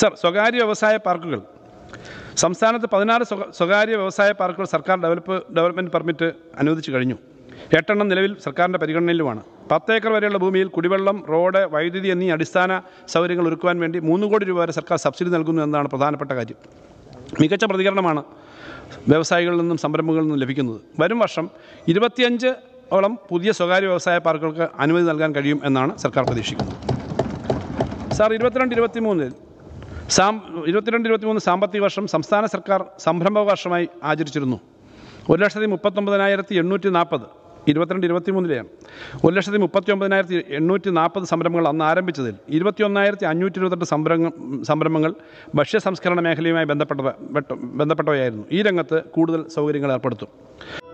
sir സ്വകാര്യ വ്യവസായ പാർക്കുകൾ സംസ്ഥാനത്ത് പതിനാറ് സ്വകാര്യ വ്യവസായ പാർക്കുകൾ സർക്കാർ ഡെവലപ്പ് ഡെവലപ്മെൻറ്റ് പെർമിറ്റ് അനുവദിച്ചു കഴിഞ്ഞു എട്ടെണ്ണം നിലവിൽ സർക്കാരിൻ്റെ പരിഗണനയിലുമാണ് പത്തേക്കർ ഏക്കർ വരെയുള്ള ഭൂമിയിൽ കുടിവെള്ളം റോഡ് വൈദ്യുതി എന്നീ അടിസ്ഥാന സൗകര്യങ്ങൾ ഒരുക്കുവാൻ വേണ്ടി മൂന്ന് കോടി രൂപ വരെ സർക്കാർ സബ്സിഡി നൽകുന്നു എന്നതാണ് പ്രധാനപ്പെട്ട കാര്യം മികച്ച പ്രതികരണമാണ് വ്യവസായികളിൽ നിന്നും സംരംഭങ്ങളിൽ നിന്നും ലഭിക്കുന്നത് വരും വർഷം ഇരുപത്തിയഞ്ച് ഓളം പുതിയ സ്വകാര്യ വ്യവസായ പാർക്കുകൾക്ക് അനുമതി നൽകാൻ കഴിയും എന്നാണ് സർക്കാർ പ്രതീക്ഷിക്കുന്നത് സാർ ഇരുപത്തിരണ്ട് മൂന്നിൽ സാം ഇരുപത്തിരണ്ട് ഇരുപത്തിമൂന്ന് സാമ്പത്തിക വർഷം സംസ്ഥാന സർക്കാർ സംരംഭക വർഷമായി ആചരിച്ചിരുന്നു ഒരു ലക്ഷത്തി മുപ്പത്തൊമ്പതിനായിരത്തി എണ്ണൂറ്റി നാൽപ്പത് ഇരുപത്തിരണ്ട് ഇരുപത്തിമൂന്നിലെയാണ് ഒരു ലക്ഷത്തി മുപ്പത്തി ഒമ്പതിനായിരത്തി എണ്ണൂറ്റി നാൽപ്പത് സംരംഭങ്ങൾ അന്ന് ആരംഭിച്ചതിൽ ഇരുപത്തി ഒന്നായിരത്തി അഞ്ഞൂറ്റി ഇരുപത്തെട്ട് സംരംഭം സംരംഭങ്ങൾ ഭക്ഷ്യ സംസ്കരണ മേഖലയുമായി ബന്ധപ്പെട്ട ബന്ധപ്പെട്ടവയായിരുന്നു ഈ രംഗത്ത് കൂടുതൽ സൗകര്യങ്ങൾ ഏർപ്പെടുത്തും